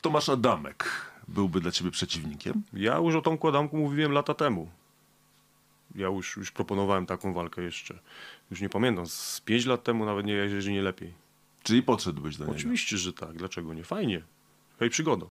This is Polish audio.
Tomasz Adamek byłby dla ciebie przeciwnikiem? Ja już o Tomku Adamku mówiłem lata temu. Ja już, już proponowałem taką walkę jeszcze. Już nie pamiętam, z pięć lat temu nawet nie, jeżeli nie lepiej. Czyli podszedłbyś do niego? Oczywiście, że tak. Dlaczego nie? Fajnie. Hej, przygoda.